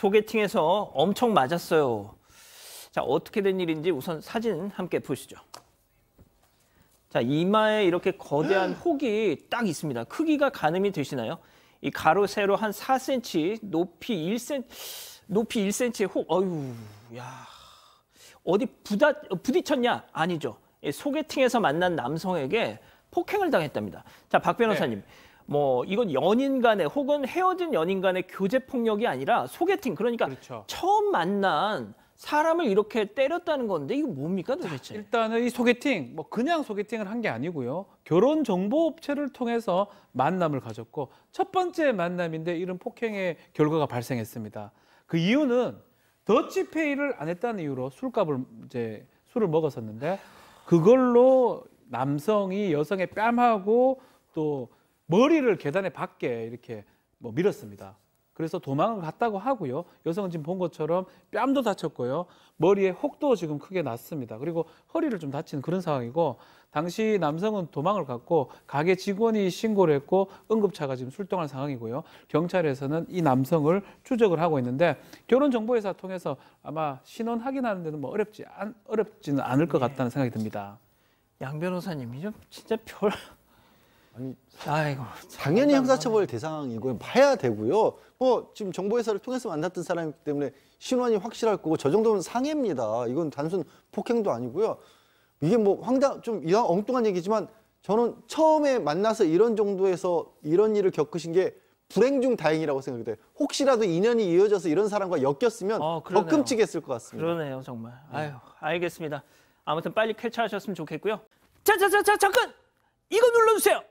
소개팅에서 엄청 맞았어요. 자, 어떻게 된 일인지 우선 사진 함께 보시죠. 자, 이마에 이렇게 거대한 혹이 딱 있습니다. 크기가 가늠이 되시나요? 이 가로 세로 한 4cm, 높이 1cm, 높이 1cm 혹. 어휴, 야. 어디 부다, 부딪혔냐? 아니죠. 소개팅에서 만난 남성에게 폭행을 당했답니다. 자, 박 변호사님. 네. 뭐 이건 연인 간의 혹은 헤어진 연인 간의 교제 폭력이 아니라 소개팅 그러니까 그렇죠. 처음 만난 사람을 이렇게 때렸다는 건데 이거 뭡니까 도대체? 일단은 이 소개팅 뭐 그냥 소개팅을 한 게 아니고요. 결혼 정보 업체를 통해서 만남을 가졌고 첫 번째 만남인데 이런 폭행의 결과가 발생했습니다. 그 이유는 더치페이를 안 했다는 이유로 술값을 이제 술을 먹었었는데 그걸로 남성이 여성의 뺨하고 또 머리를 계단에 밖에 이렇게 뭐 밀었습니다. 그래서 도망을 갔다고 하고요. 여성은 지금 본 것처럼 뺨도 다쳤고요. 머리에 혹도 지금 크게 났습니다. 그리고 허리를 좀 다친 그런 상황이고 당시 남성은 도망을 갔고 가게 직원이 신고를 했고 응급차가 지금 출동한 상황이고요. 경찰에서는 이 남성을 추적을 하고 있는데 결혼정보회사 통해서 아마 신원 확인하는 데는 뭐 어렵지 안, 어렵지는 않을 것 네. 같다는 생각이 듭니다. 양 변호사님 이좀 진짜 별 아니, 아이고, 당연히 형사처벌 대상이고 봐야 되고요. 뭐 지금 정보회사를 통해서 만났던 사람이기 때문에 신원이 확실할 거고 저 정도면 상해입니다. 이건 단순 폭행도 아니고요. 이게 뭐 황당 좀 이상 엉뚱한 얘기지만 저는 처음에 만나서 이런 정도에서 이런 일을 겪으신 게 불행 중 다행이라고 생각이 돼요. 혹시라도 인연이 이어져서 이런 사람과 엮였으면 어, 더 끔찍했을 것 같습니다. 그러네요, 정말. 네. 아유, 알겠습니다. 아무튼 빨리 쾌차하셨으면 좋겠고요. 자, 자, 자, 자, 잠깐! 이거 눌러주세요!